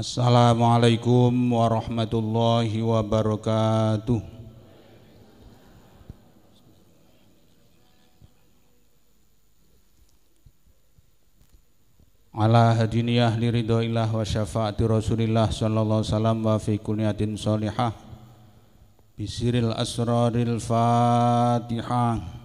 Assalamualaikum warahmatullahi wabarakatuh. Ala hadini ahli ridhoillah wa syafaati rasulillah sallallahu salam wa fi kulliyatin solihah Bisiril asraril fatihah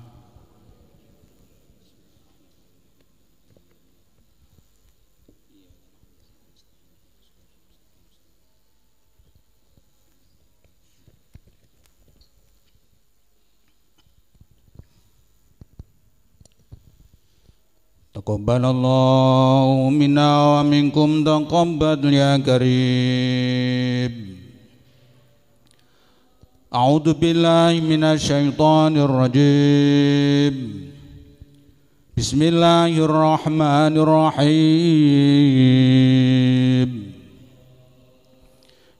تقبل الله منا ومنكم تقبل يا كريم أعوذ بالله من الشيطان الرجيم بسم الله الرحمن الرحيم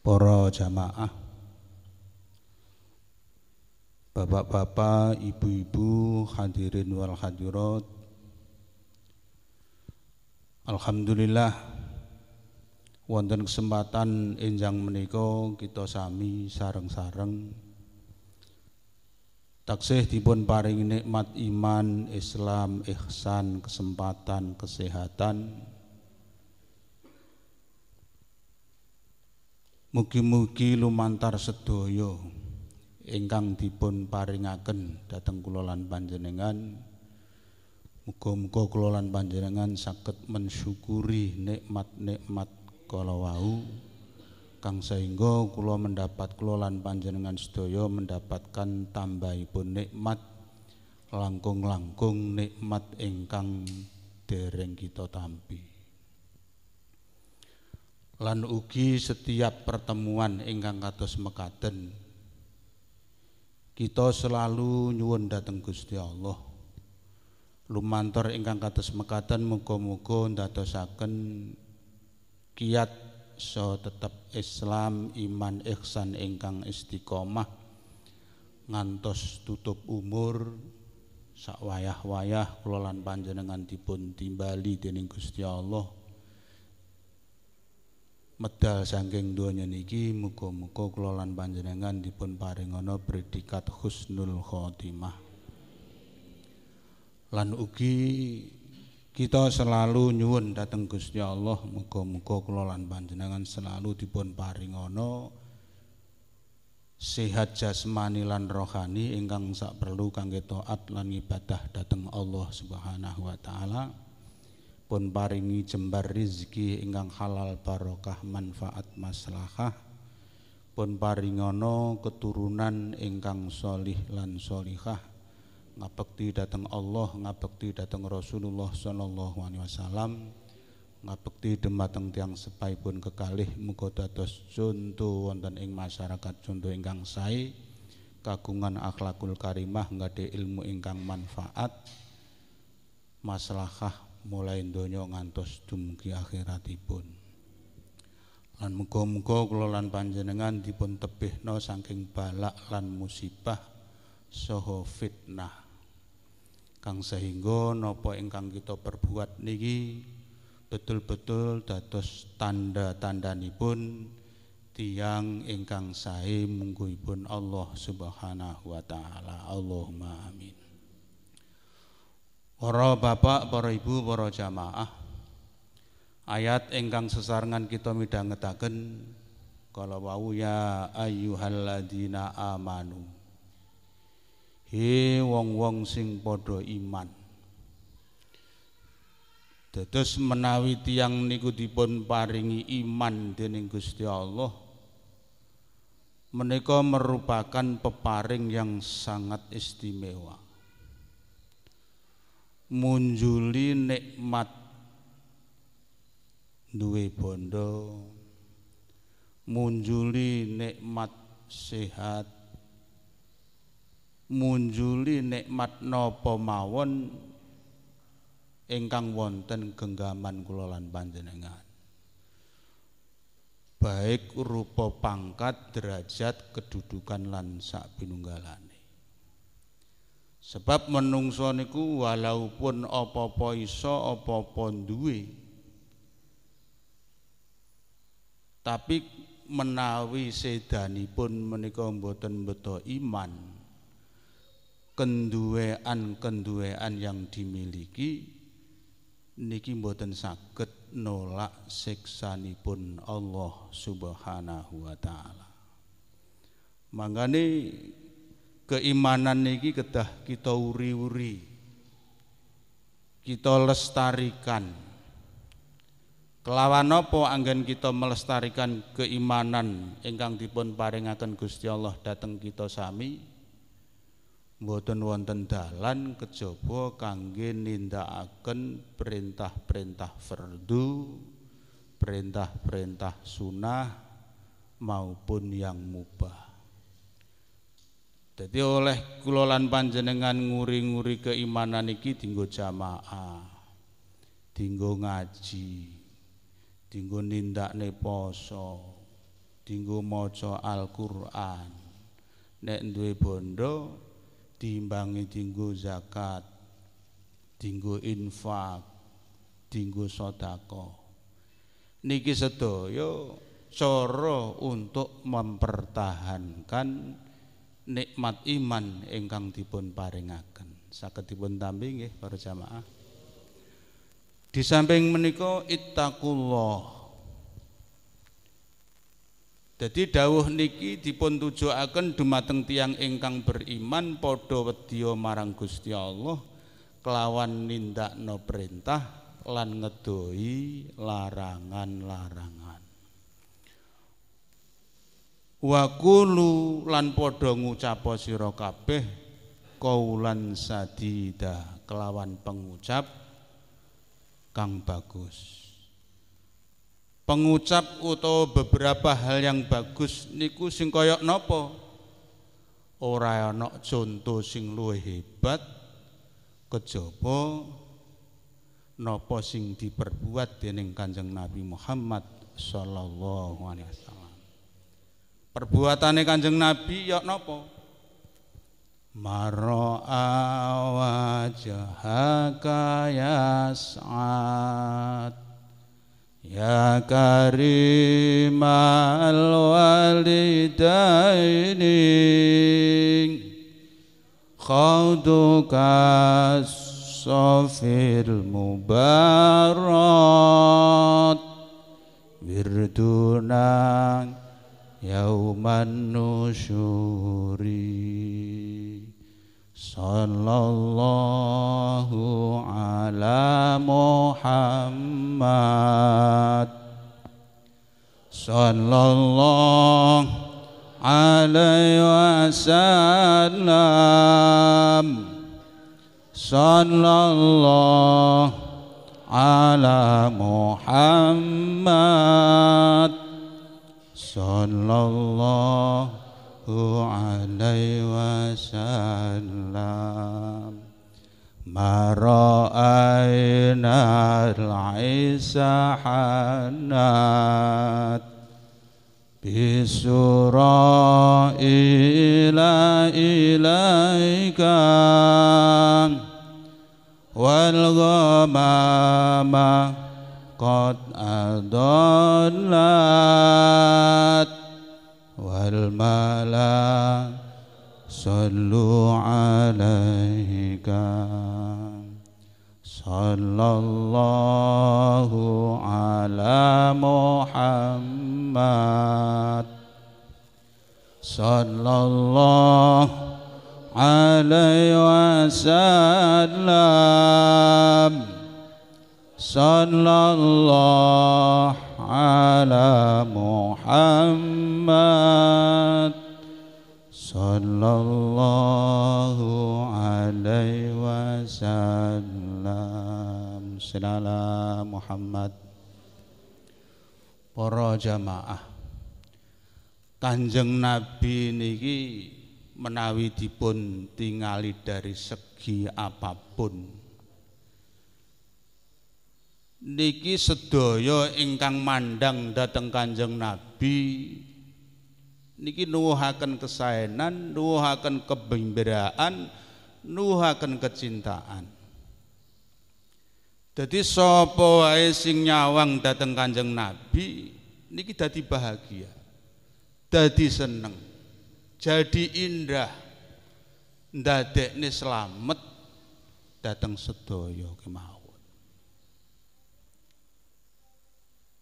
para jamaah Bapak-bapak, ibu-ibu, hadirin wal hadirat Alhamdulillah wonten kesempatan enjang menika kita sami sareng-sareng taksih dipun paring nikmat iman, Islam, ihsan, kesempatan, kesehatan Mugi-mugi lumantar sedaya ingkang dipun paringaken dhateng kula lan panjenengan muga-muga kula lan panjenengan saged mensyukuri nikmat-nikmat kala wau kang sehingga kula mendapat kula lan panjenengan sedaya mendapatkan tambahipun nikmat langkung-langkung nikmat ingkang dereng kita tampi. lan ugi setiap pertemuan ingkang kados mekaten kita selalu nyuwun dateng Gusti Allah lumantar ingkang kados mekaten muga-muga ndadosaken kiat so tetap Islam iman ihsan ingkang istiqomah ngantos tutup umur sak wayah-wayah kula lan panjenengan dipun timbali dening Gusti Allah medal saking donya niki muga-muga kula lan panjenengan dipun paringana predikat husnul khotimah lan ugi kita selalu nyuwun dateng Gusti Allah muga-muga kula lan panjenengan selalu dipun paringana sehat jasmani lan rohani ingkang sak perlu kangge taat lan ibadah dateng Allah Subhanahu wa taala pun paringi jembar rizki ingkang halal barokah manfaat maslahah pun paringono keturunan ingkang solih lan solihah ngabekti datang Allah ngabekti datang Rasulullah sallallahu alaihi wasallam ngabekti dematang tiang pun kekalih muga dados conto wonten ing masyarakat conto ingkang sae kagungan akhlakul karimah nggade ilmu ingkang manfaat maslahah mulai donya ngantos dumugi akhiratipun. Lan muga-muga kula lan panjenengan dipun tebihna saking balak lan musibah saha fitnah. Kang sehingga napa ingkang kita perbuat niki betul-betul dados tanda-tandanipun tiang ingkang sae mungguhipun Allah Subhanahu wa taala. Allahumma amin. Para bapak, para ibu, para jamaah. Ayat ingkang sesarengan kita midhangetaken kalau wau ya ayyuhalladzina amanu. He wong-wong sing padha iman. Dados menawi tiang niku dipun paringi iman dening Gusti Allah. Menika merupakan peparing yang sangat istimewa munjuli nikmat duwe bondo munjuli nikmat sehat munjuli nikmat napa mawon ingkang wonten genggaman kula lan panjenengan baik rupa pangkat derajat kedudukan lan sak Sebab menungso niku walaupun apa-apa iso apa-apa duwe tapi menawi sedanipun menika mboten beto iman kenduwean-kenduwean yang dimiliki niki boten saged nolak siksanipun Allah Subhanahu wa taala. Mangane keimanan niki kedah kita uri-uri kita lestarikan kelawan apa anggen kita melestarikan keimanan ingkang dipun paringaken Gusti Allah dateng kita sami mboten wonten dalan kejaba kangge nindakaken perintah-perintah fardu perintah-perintah sunnah maupun yang mubah Jadi oleh kelolaan panjenengan nguri-nguri keimanan iki dinggo jamaah, dinggo ngaji, dinggo nindak ne poso, dinggo maca Al-Quran. Nek duwe bondo, diimbangi dinggo zakat, dinggo infak, dinggo sodako. Niki sedaya cara untuk mempertahankan nikmat iman ingkang dipun paringaken saged dipun tampi nggih para jamaah di samping menika ittaqullah Jadi dawuh niki dipun tujuaken dumateng tiang ingkang beriman padha wedya marang Gusti Allah kelawan nindakno perintah lan ngedoi larangan-larangan wa kulu lan padha ngucapa sira kabeh kaulan sadida kelawan pengucap kang bagus pengucap utawa beberapa hal yang bagus niku sing kaya napa ora ana conto sing luwih hebat kejaba napa sing diperbuat dening Kanjeng Nabi Muhammad sallallahu alaihi wasallam Perbuatane Kanjeng Nabi ya napa? Maro awajahaka ya sa'ad Ya karimal walidaini Khawduka sofil mubarat Wirdunang yauman nusyuri sallallahu ala Muhammad sallallahu alaihi wasallam sallallahu ala Muhammad sallallahu alaihi wasallam mara'aina al hanat, bisura ila ilaika wal ghamamah قد أضلت والملا صلوا عليك صلى الله على محمد صلى الله عليه وسلم sallallahu ala Muhammad sallallahu alaihi wasallam sallallahu Muhammad para jamaah Kanjeng Nabi niki menawi dipun tingali dari segi apapun niki sedaya ingkang mandang datang Kanjeng Nabi niki nuwuhaken kesaenan, nuwuhaken kegembiraan, nuwuhaken kecintaan. Jadi sapa wae sing nyawang datang Kanjeng Nabi niki dadi bahagia. Dadi seneng. Jadi indah. Ndadekne selamat datang sedaya kemau.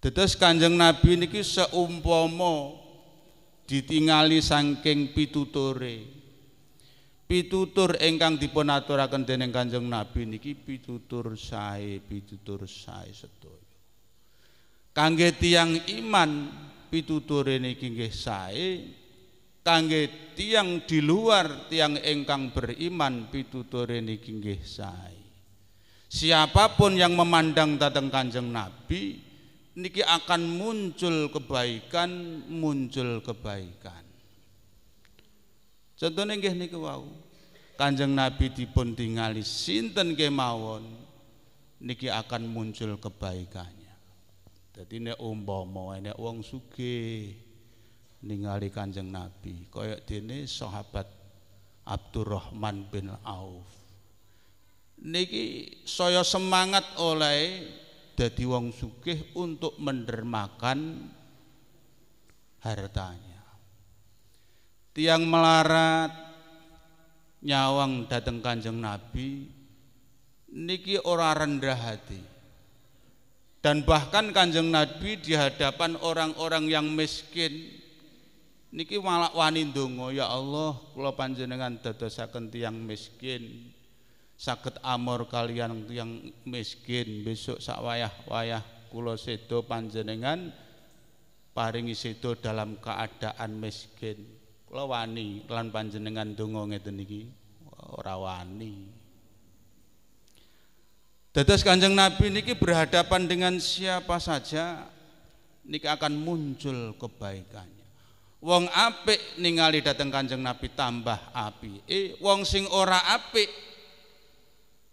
Dados Kanjeng Nabi niki seumpama ditingali saking pitutore. Pitutur ingkang dipun aturaken dening Kanjeng Nabi niki pitutur sae, pitutur sae sedaya. Kangge tiyang iman pitutore niki nggih sae, kangge tiang di luar tiang engkang beriman pitutore niki nggih sae. Siapapun yang memandang datang Kanjeng Nabi niki akan muncul kebaikan, muncul kebaikan. Contohnya nggih niku wau. Kanjeng Nabi dipun tingali sinten kemawon niki akan muncul kebaikannya. Dadi nek umpama nek wong sugih ningali Kanjeng Nabi kaya dene sahabat Abdurrahman bin Auf niki saya semangat oleh jadi wong sugih untuk mendermakan hartanya. Tiang melarat nyawang dateng Kanjeng Nabi niki orang rendah hati. Dan bahkan Kanjeng Nabi di hadapan orang-orang yang miskin niki malak wani ya Allah, kalau panjenengan dadosaken tiang miskin sakit amor kalian yang miskin besok sak wayah-wayah kulo sedo panjenengan paringi sedo dalam keadaan miskin kulo wani lan panjenengan dongo ngeten niki ora wani Dados Kanjeng Nabi niki berhadapan dengan siapa saja niki akan muncul kebaikannya. Wong apik ningali datang Kanjeng Nabi tambah api. Eh, wong sing ora apik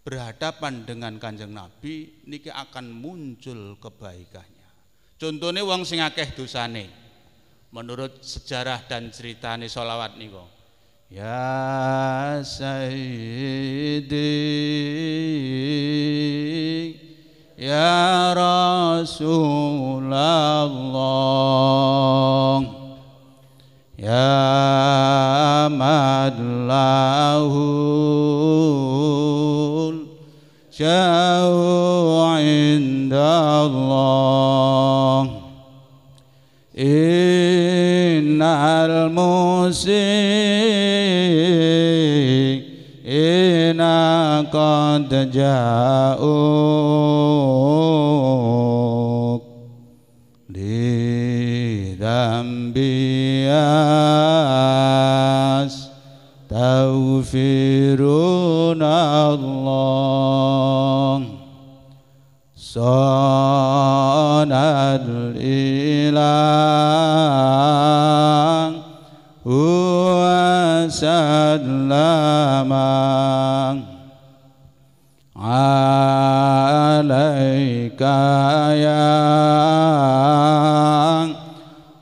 berhadapan dengan kanjeng Nabi niki akan muncul kebaikannya contohnya wong sing akeh dosane menurut sejarah dan ceritane solawat kok Ya Sayyidi Ya Rasulullah Ya Madlahu Allah Innal musik Inna qad ja'uk di dhambiyas Taufirun Allah Sa'ad الإله وسلم عليك يا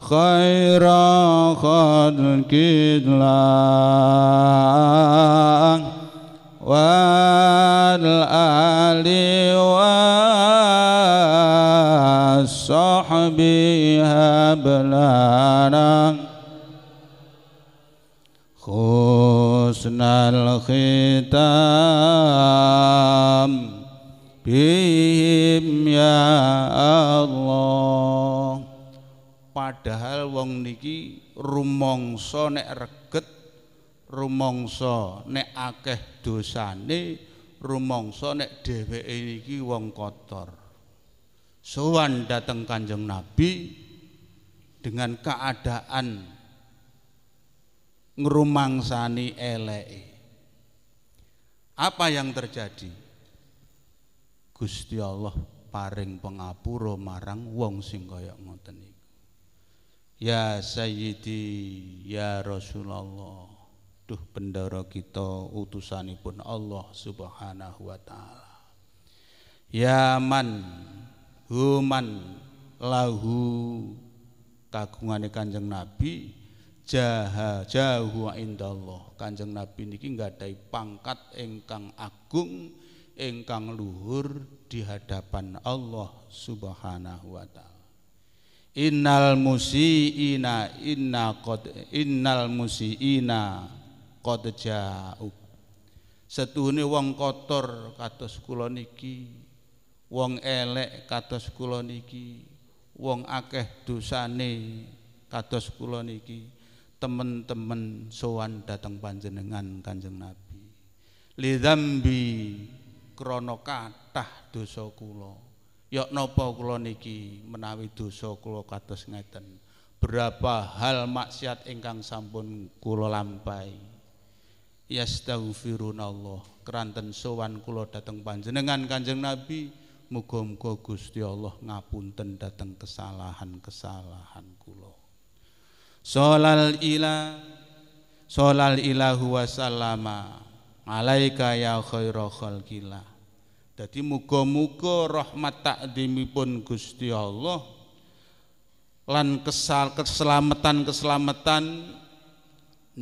خير خلق الله هب لنا حسن bihim ya Allah padahal wong niki rumongso nek reget rumongso nek akeh dosane rumongso nek dheweke niki wong kotor sowan dateng Kanjeng Nabi dengan keadaan ngerumangsani elei. Apa yang terjadi? Gusti Allah paring pengapuro marang wong sing kaya ngoten Ya Sayyidi, ya Rasulullah. Duh bendara kita utusanipun Allah Subhanahu wa taala. Ya man human lahu kagungane Kanjeng Nabi jaha jahu indallah Kanjeng Nabi niki nggadahi pangkat ingkang agung ingkang luhur di hadapan Allah Subhanahu wa taala Innal musiina inna qad innal musiina qad ja'u Setuhune wong kotor kados kula niki wong elek kados kula niki wong akeh dosane kados kula niki temen-temen sowan dateng panjenengan Kanjeng Nabi li dzambi krana kathah dosa kula yok napa kula niki menawi dosa kula kados ngeten berapa hal maksiat ingkang sampun kula lampahi yastaghfirunallah kranten sowan kula dateng panjenengan Kanjeng Nabi Muga-muga Gusti Allah ngapunten dateng kesalahan-kesalahan kula. Solal ila solal ilahu wasallama alaika ya khairu khalqillah. Dadi muga-muga rahmat takdimipun Gusti Allah lan kesal keselamatan-keselamatan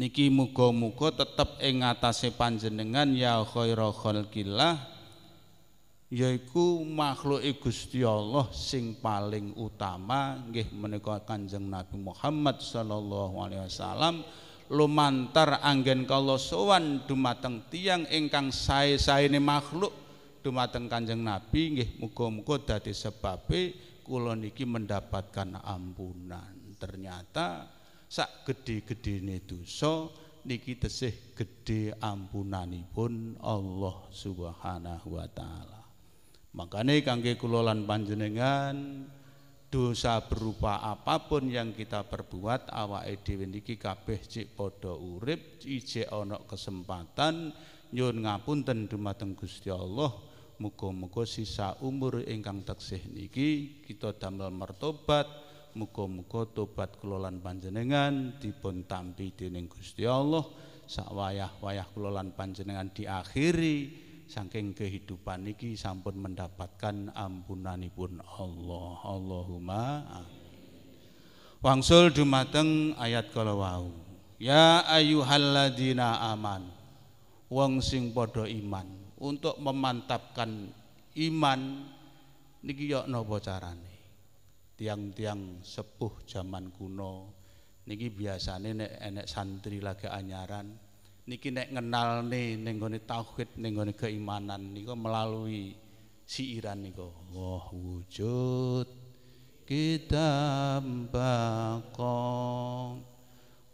niki muga-muga tetep ing atase panjenengan ya khairu khalqillah yaiku makhluk Gusti Allah sing paling utama nggih menika Kanjeng Nabi Muhammad sallallahu alaihi wasallam lumantar anggen kala sowan dumateng tiang ingkang sae-saene makhluk dumateng Kanjeng Nabi nggih muga-muga dadi sebabe kula niki mendapatkan ampunan ternyata sak gedhe-gedhene dosa niki tesih gedhe ampunanipun Allah Subhanahu wa taala Makanya kangge kulolan panjenengan dosa berupa apapun yang kita perbuat awak edwin niki kabeh cik podo urip ijek onok kesempatan nyun ngapun ten dumateng gusti Allah muga-muga sisa umur ingkang teksih niki kita damel martobat muga-muga tobat kelolan panjenengan dipun tampi dening Gusti Allah sak wayah-wayah kelolan panjenengan diakhiri saking kehidupan niki sampun mendapatkan ampunanipun Allah. Allahumma Wangsul dumateng ayat kalawau. Ya ayyuhalladzina aman. Wong sing padha iman untuk memantapkan iman niki yo napa carane? Tiang-tiang sepuh zaman kuno niki biasane nek enek santri lagi anyaran niki nek kenal nih nenggoni tauhid nenggoni keimanan niko melalui siiran niko wah wujud kita bakong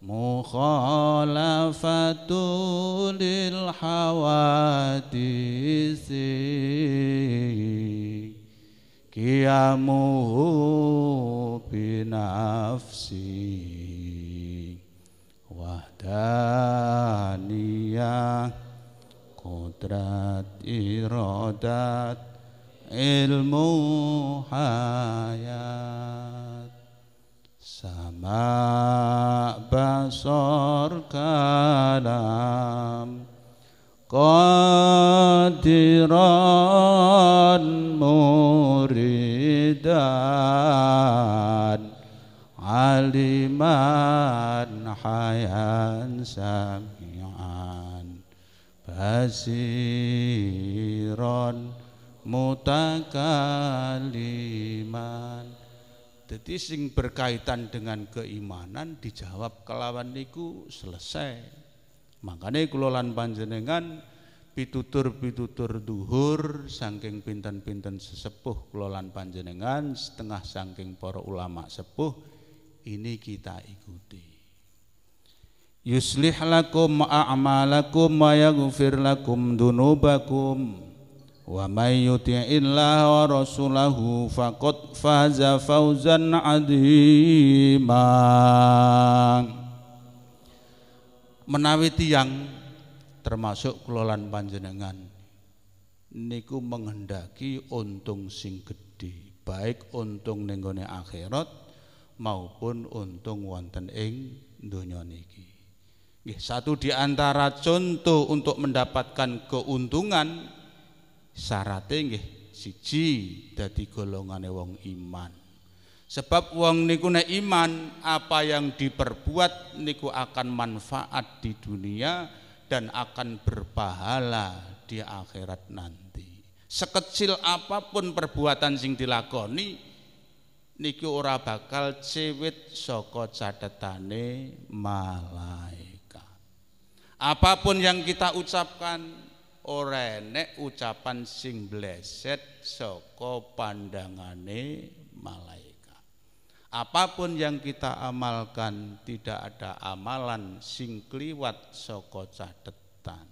mukhalafatul hawadisi kiamuhu binafsi nafsi wahdaniya Kudrat irodat ilmu hayat Sama basor kalam Qadiran muridan aliman hayan samian basiron mutakaliman jadi sing berkaitan dengan keimanan dijawab kelawan niku selesai makanya kelolaan panjenengan pitutur-pitutur duhur saking pinten-pinten sesepuh kelolaan panjenengan setengah saking para ulama sepuh ini kita ikuti yuslih lakum a'malakum wa yaghfir lakum dunubakum wa may yuti'illah wa rasulahu faqad faza fawzan 'azima menawi tiang termasuk kelolaan panjenengan niku menghendaki untung sing gedhe baik untung nenggone akhirat maupun untung wonten ing dunia niki. satu di antara contoh untuk mendapatkan keuntungan syaratnya nggih siji dadi golongane wong iman. Sebab wong niku nek iman apa yang diperbuat niku akan manfaat di dunia dan akan berpahala di akhirat nanti. Sekecil apapun perbuatan sing dilakoni, niki ora bakal cewit saka cadetane malaikat. Apapun yang kita ucapkan ora enek ucapan sing bleset saka pandangane malaikat. Apapun yang kita amalkan tidak ada amalan sing kliwat saka cadetan.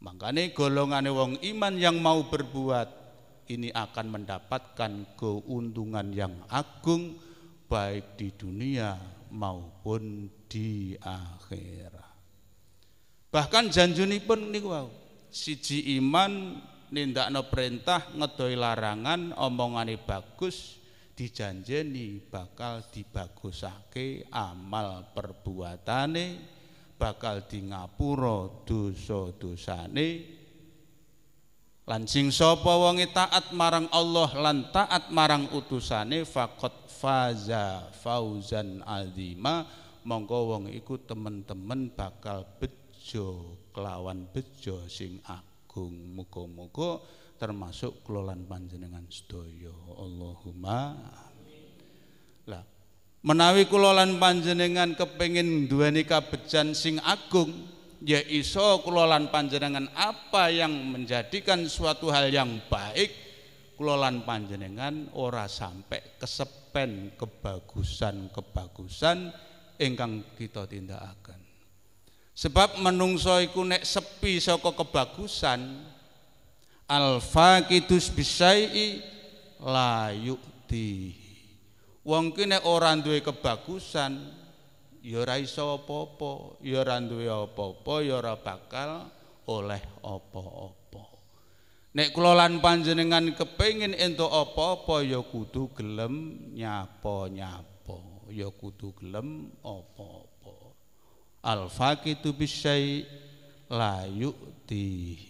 Mangkane golongane wong iman yang mau berbuat ini akan mendapatkan keuntungan yang agung baik di dunia maupun di akhirat. Bahkan janjuni pun ini wow, Siji iman nindak no perintah ngedoi larangan omongani bagus dijanjeni bakal dibagusake amal perbuatane bakal di ngapuro dosa-dosane Lan sing sapa wonge taat marang Allah lan taat marang utusane faqad faza fauzan azima mongko wong iku temen-temen bakal bejo kelawan bejo sing agung muga-muga termasuk kelolaan panjenengan sedaya Allahumma lah menawi kelolaan lan panjenengan kepengin duweni kabejan sing agung ya iso kelolaan panjenengan apa yang menjadikan suatu hal yang baik kelolaan panjenengan ora sampai kesepen kebagusan kebagusan ingkang kita tindakan. sebab menungso iku nek sepi soko kebagusan alfa kidus bisai layuk di wong ki orang duwe kebagusan ya ora iso apa-apa, ya ora duwe apa-apa, ya ora bakal oleh apa-apa. Nek kula lan panjenengan kepengin entuk apa-apa ya kudu gelem nyapa-nyapa, ya kudu gelem apa-apa. Al-faqitu bisyai la yu'tihi.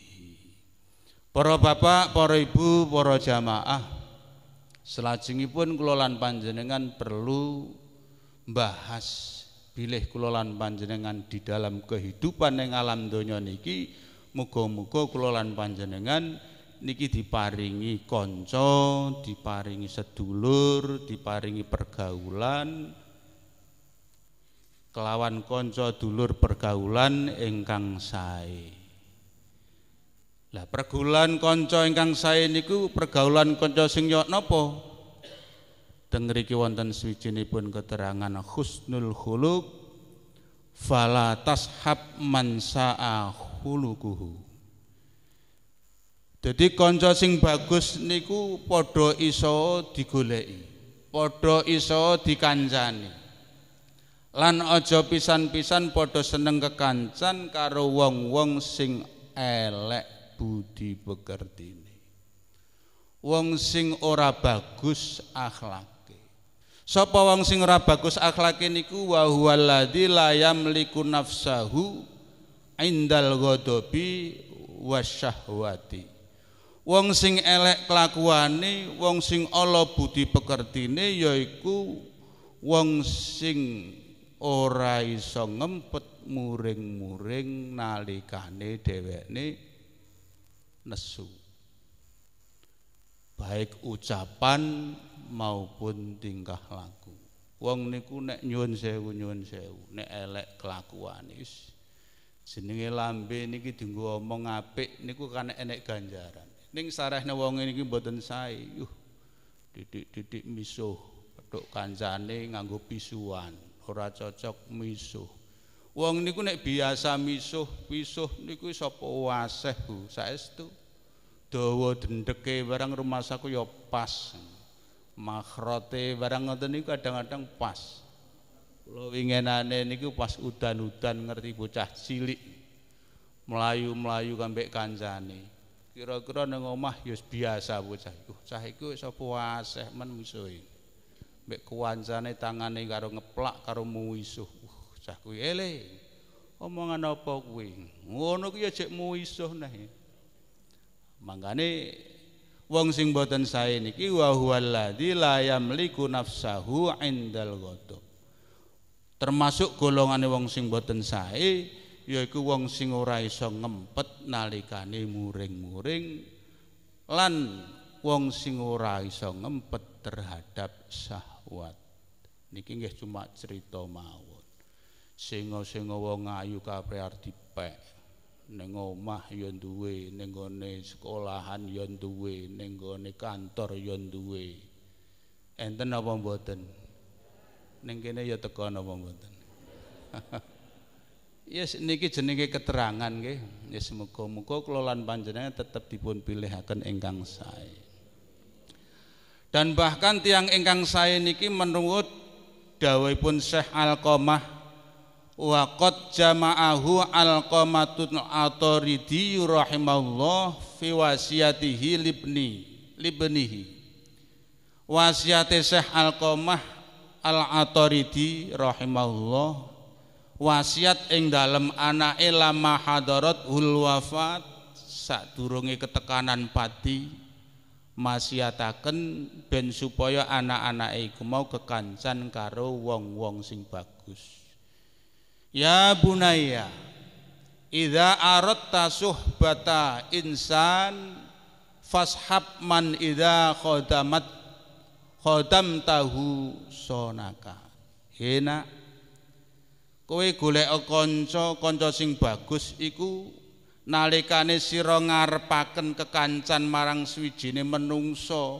Para bapak, para ibu, para jamaah, selajengipun kula lan panjenengan perlu bahas bilih kelolaan panjenengan di dalam kehidupan yang alam donya niki mugo mugo kelolaan panjenengan niki diparingi konco, diparingi sedulur, diparingi pergaulan kelawan konco dulur pergaulan engkang sae. Lah pergaulan konco ingkang sae niku pergaulan konco sing yo nopo Teng mriki Swijini pun keterangan husnul khuluq fala tashab mansaa sa'a Jadi konco sing bagus niku podo iso digoleki, podo iso dikancani. Lan ojo pisan-pisan podo seneng kekancan karo wong-wong sing elek budi pekertine. Wong sing ora bagus akhlak Sapa wong sing ora bagus akhlake niku wa huwal ladzi la yamliku nafsahu indal ghadabi wasyahwati. Wong sing elek kelakuane, wong sing ala budi pekertine yaiku wong sing ora iso ngempet muring-muring nalikane dhewekne nesu. Baik ucapan maupun tingkah laku. Wong niku nek nyuwun sewu nyuwun sewu, nek elek kelakuan wis jenenge lambe niki dienggo omong apik niku kan enek ganjaran. Ning sarehne wong niki mboten sae. Yuh. Didik-didik misuh, petuk kancane nganggo pisuan, ora cocok misuh. Wong niku nek biasa misuh, pisuh niku sapa waseh Bu, saestu. Dawa dendeke bareng rumah saku ya pas. makhrote barang ngoten niku kadang-kadang pas kula wingenane niku pas udan-udan ngerti bocah cilik melayu-melayu kambek kancane kira-kira nang omah ya biasa bocah iku cah iku sapa aseh men musuhe mbek tangan tangane karo ngeplak karo muisuh uh, cah kuwi eling eh, omongan apa kuwi ngono ku ya jek muisuh neh mangkane wong sing boten sae niki wa huwallazi la yamliku nafsahu indal ghadab termasuk golongane wong sing boten sae yaiku wong sing ora iso ngempet nalikane muring-muring lan wong sing ora iso ngempet terhadap syahwat niki nggih cuma cerita mawon Singo-singo wong ayu kapre arep dipek ning omah ya duwe ning gone sekolahan ya duwe ning gone kantor ya duwe enten apa mboten ning kene ya teko apa mboten yes ya, niki jenenge keterangan nggih yes ya, muga-muga kula panjenengan tetep dipun pilihaken ingkang sae dan bahkan tiang ingkang sae niki menurut dawuhipun Syekh Alqamah Wakot jama'ahu Alqamatun Atoridi rahimahullah fi wasiatihi libni libnihi wasiate Syekh Alqamah Al-Atoridi rahimallah wasiat ing dalem anake lama hadarat hul wafat sadurunge ketekanan pati Masiataken ben supaya anak-anake iku mau kekancan karo wong-wong sing bagus Ya bunaya Idza aratta suhbata insan Fashab man ida khodamat Khodam tahu sonaka Hena Kowe golek konco konco sing bagus iku nalikane ngar ngarepaken kekancan marang swijine menungso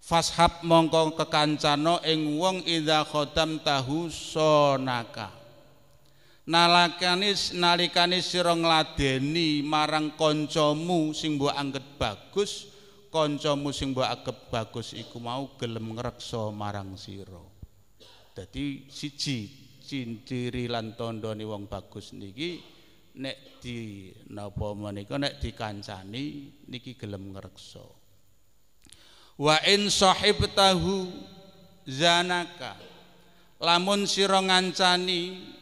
fashab mongko kekancano ing wong idza khodam tahu sonaka nalakane nalikane sira ngladeni marang kancamu sing mbok anggap bagus kancamu sing mbok anggap bagus iku mau gelem ngreksa marang sira dadi siji ciri lan tandane wong bagus niki nek di napa menika nek dikancani niki gelem ngreksa wa in tahu zanaka lamun sira ngancani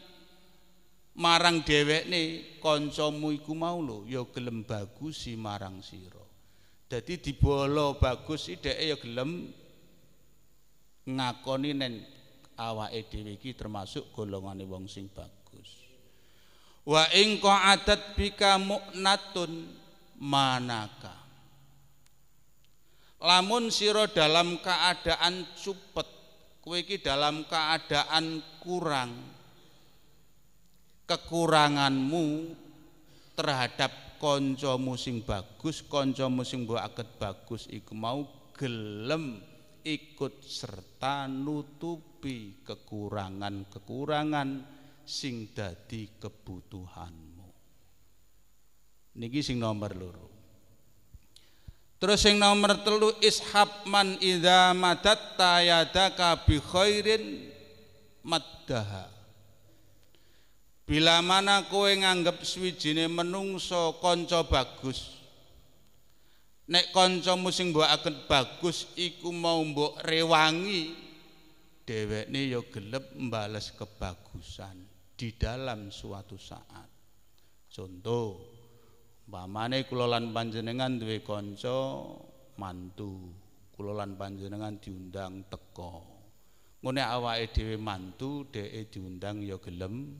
marang dhewekne kancamu iku mau lho ya gelem bagus si marang sira. Dadi dibolo bagus ideke ya gelem ngakoni nen awake dhewe iki termasuk golongane wong sing bagus. Wa ing qa'adat bika mu'natun manaka. Lamun sira dalam keadaan cupet, kowe iki dalam keadaan kurang, kekuranganmu terhadap konco musing bagus, konco musim buah mbok bagus iku mau gelem ikut serta nutupi kekurangan-kekurangan sing dadi kebutuhanmu. Niki sing nomor loro. Terus sing nomor telu ishab man idha madatta yadaka bi khairin maddaha. Bila mana kowe nganggep swijine menungsa kanca bagus. Nek kancamu sing mbokaken bagus iku mau mbok rewangi, dhewekne ya gelem mbales kebagusan di dalam suatu saat. Contoh, pamane kula lan panjenengan duwe kanca mantu. Kula lan panjenengan diundang teko. Ngene awake dhewe mantu, dheke diundang ya gelem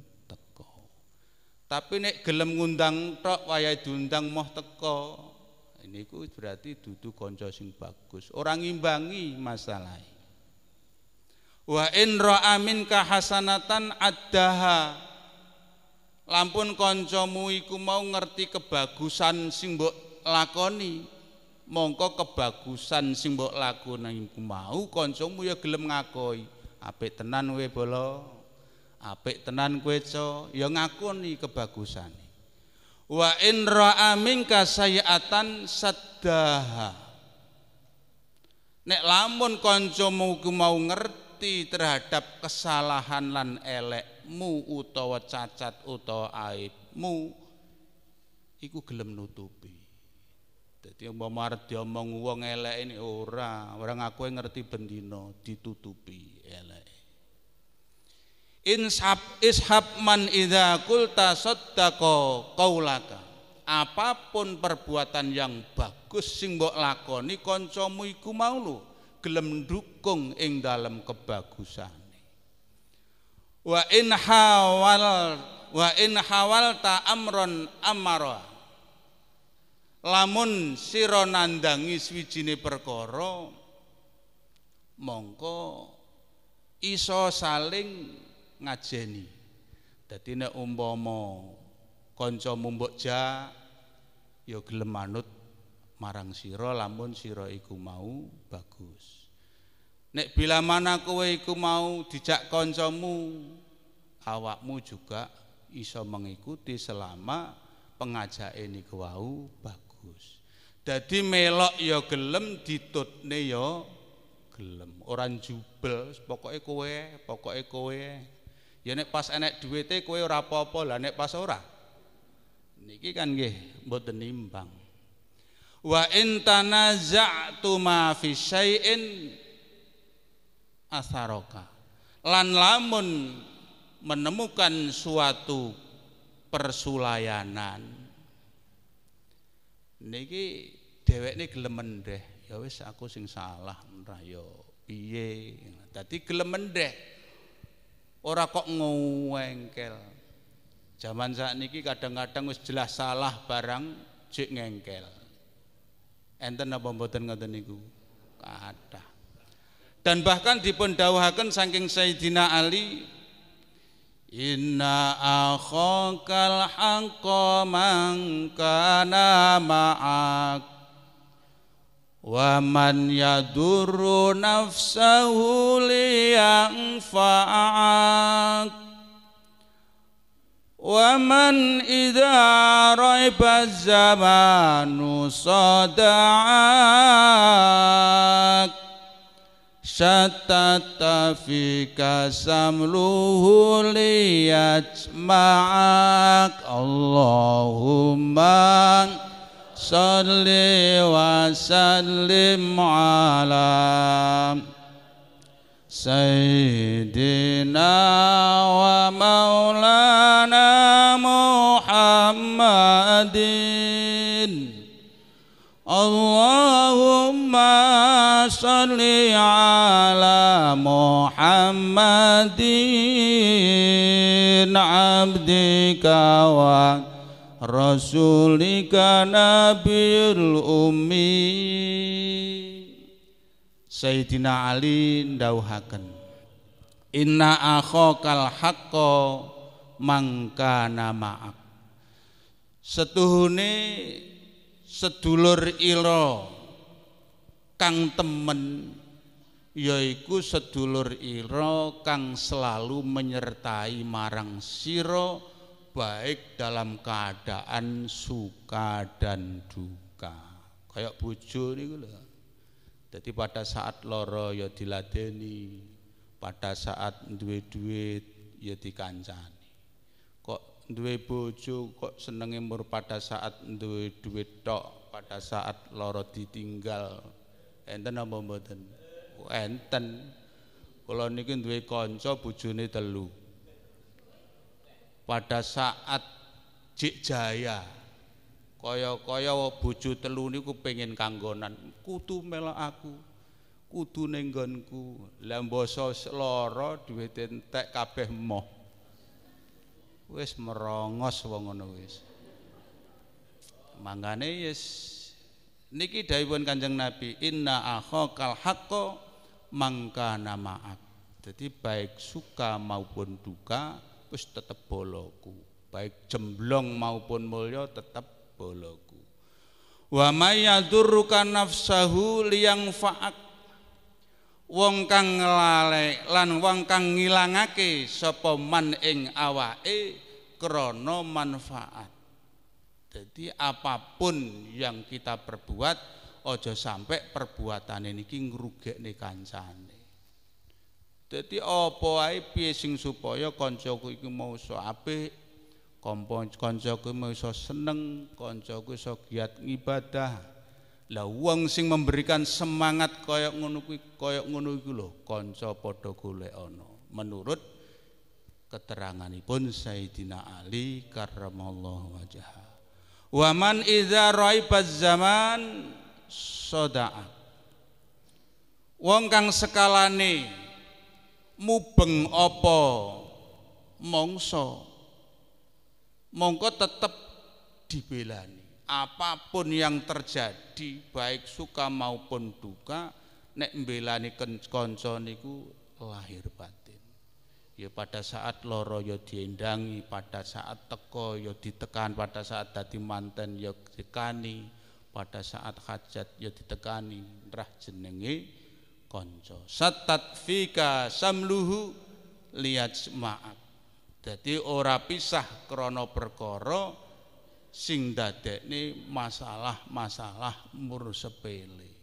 Tapi nek gelem ngundang tok wayahe diundang moh teko. ku berarti dudu konco sing bagus. Orang imbangi masalah. Wa in ra'a minka hasanatan addaha. Lampun kancamu iku mau ngerti kebagusan sing mbok lakoni. Mongko kebagusan sing mbok lakoni iku mau kancamu ya gelem ngakoi. Apik tenan we bolo apik tenan kowe co ya ngakoni kebagusane wa in ra'a minka sayiatan saddaha nek lamun kancamu mau ngerti terhadap kesalahan lan elekmu utawa cacat utawa aibmu iku gelem nutupi dadi umpama arep diomong wong elek ini ora ora ngaku ngerti bendino ditutupi elek Insab ishab man idha kulta saddaqa kaulaka Apapun perbuatan yang bagus sing mbok lakoni kancamu iku mau lu gelem dukung ing dalam kebagusan Wa in hawal wa in hawal ta amron amaro. Lamun sira nandangi swijine perkara mongko iso saling ngajeni. Dadi nek umpama kancamu mbok jak ya gelem manut marang sira lamun sira iku mau bagus. Nek bila mana kowe iku mau dijak kancamu awakmu juga iso mengikuti selama pengajake niku wau bagus. jadi melok ya gelem ditutne yo ya gelem, orang jubel, pokoknya kowe, pokoknya kowe. Ya nek pas enek duwite kowe ora apa-apa, lah nek pas ora. Niki kan nggih mboten nimbang. Wa in tanaza'tu ma fi syai'in atharoka. Lan lamun menemukan suatu persulayanan. Niki dhewek ini gelemen deh. Ya wis aku sing salah, entah yo ya piye. Dadi gelemen deh ora kok ngewengkel zaman saat niki kadang-kadang wis jelas salah barang cek ngengkel enten apa mboten ngoten niku Kada. dan bahkan dipun saking Sayyidina Ali Inna akhakal haqqa man kana ma'ak ومن يدر نفسه لينفعك ومن إذا ريب الزمان صدعك شتت فيك سمله ليجمعك اللهم Salli wa sallim ala Sayyidina wa maulana Muhammadin Allahumma salli ala Muhammadin abdika wa rasulika Nabiul ummi Sayyidina Ali ndauhaken Inna akhokal haqqo mangkana ma'ak Setuhune sedulur ira kang temen yaiku sedulur ira kang selalu menyertai marang sira baik dalam keadaan suka dan duka kayak bojo niku lho jadi pada saat loro ya diladeni pada saat duwe duit ya dikancani kok duwe bojo kok senenge mur pada saat duwe duit tok pada saat loro ditinggal enten apa mboten enten kula niki duwe kanca bojone telu pada saat jik jaya kaya-kaya bojo telu niku pengin kanggonan kudu melok aku kudu ning nggonku lah basa lara duwit entek kabeh moh wis merongos wong ngono wis mangane yes niki dawuhipun Kanjeng Nabi inna akhakal haqqo mangka nama'ak jadi baik suka maupun duka wis tetep boloku. Baik jemblong maupun mulya tetep boloku. Wa may yadurruka nafsahu liyang fa'ak wong kang nglalek lan wong kang ngilangake sapa man ing awake krana manfaat. Jadi apapun yang kita perbuat ojo sampai perbuatan ini ngerugek nih kancane. Jadi apa ae piye sing supaya kancaku iki mau iso apik, kancaku mau iso seneng, kancaku iso giat ngibadah. Lah wong sing memberikan semangat kaya ngono kuwi kaya ngono iku lho kanca padha golek ana. Menurut keteranganipun Sayyidina Ali karramallahu wajah. Wa man idza raibaz zaman sada'a. Wong kang sekalane mubeng apa mongso mongko tetap dibelani apapun yang terjadi baik suka maupun duka nek mbelani kanca niku lahir batin ya pada saat loro ya diendangi pada saat teko ya ditekan pada saat dadi manten ya dikani pada saat hajat ya ditekani rah jenenge konco satat fika samluhu lihat semaat jadi ora pisah krono perkoro sing nih masalah-masalah mur sepele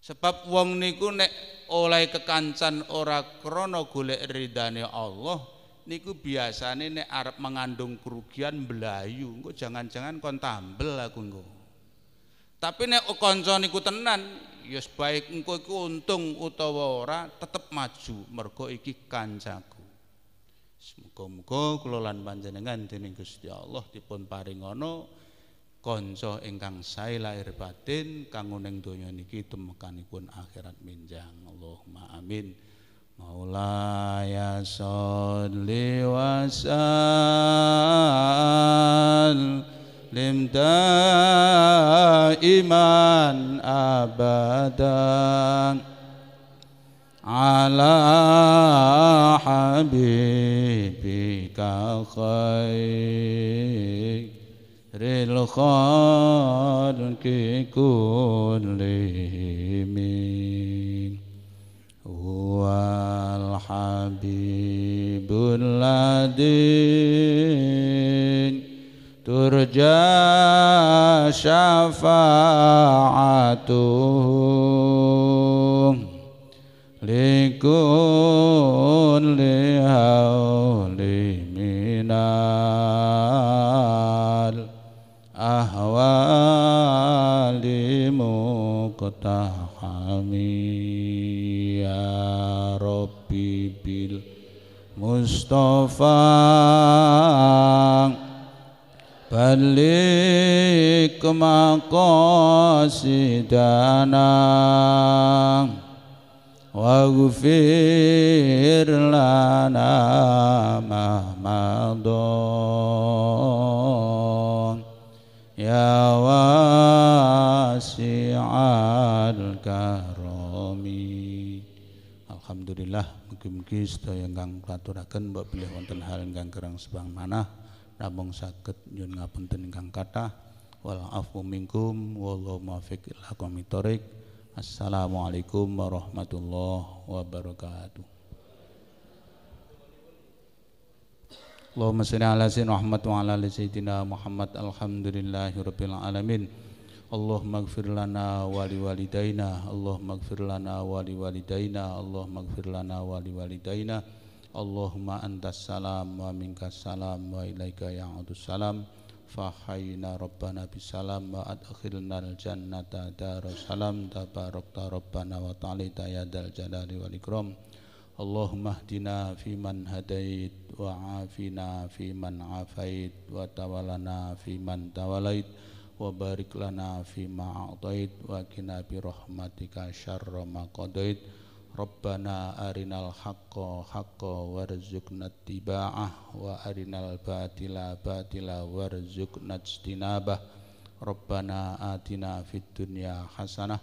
sebab wong niku nek oleh kekancan ora krono golek ridane Allah niku biasa biasane nek arep mengandung kerugian belayu engko jangan-jangan kon tambel aku engko tapi nek konco niku tenan ya baik engko iku untung utawa ora tetep maju mergo iki kancaku semoga-moga kula lan panjenengan dening Gusti Allah dipun paringono kanca ingkang sae lahir batin kang ning donya niki temekanipun akhirat minjang Allahumma amin Maulaya salli wa sallim limta iman abadan ala habibika khairil khalki kullimin wal habibul ladin ترجى شفاعته لكل هول من الأهوال مقتحمي يا ربي بالمصطفى بلغ مقاصدنا واغفر لنا ما مضى يا واسع alhamdulillah mungkin لله mugi-mugi sedaya ingkang klaturaken mbok wonten hal ingkang sebang manah Rabong sakit nyun ngapunten ingkang kathah wal afu minkum wallahu muwaffiq ila aqwamit Assalamualaikum warahmatullahi wabarakatuh. Allahumma salli ala sayyidina Muhammad wa ala ali sayyidina Muhammad alhamdulillahi rabbil alamin. Allahumma ighfir lana wa liwalidaina, Allahumma ighfir lana wa liwalidaina, Allahumma ighfir lana wa liwalidaina. Allahumma antas salam wa minkas salam wa ilaika ya'udus salam fahayna rabbana bisalam wa adkhilna al-jannata salam tabarakta rabbana wa ta'alita ya dal jalali wal ikram Allahumma hdina fi man hadait wa afina fi man afait wa tawalana fi man tawalait wa barik lana fi ma wa kina bi rahmatika syarra maqadait Rabbana arinal haqqo haqqo warzuqna tiba'ah wa arinal batila batila warzuqna ijtinabah Rabbana atina fid dunya hasanah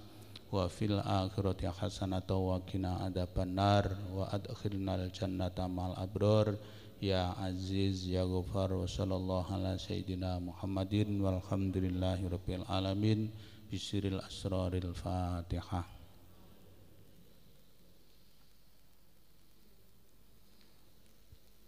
wa fil akhirati hasanah wa qina benar wa adkhilnal jannata mal abrar ya aziz ya ghafar wa sallallahu ala sayyidina Muhammadin walhamdulillahi rabbil alamin bisiril asraril fatihah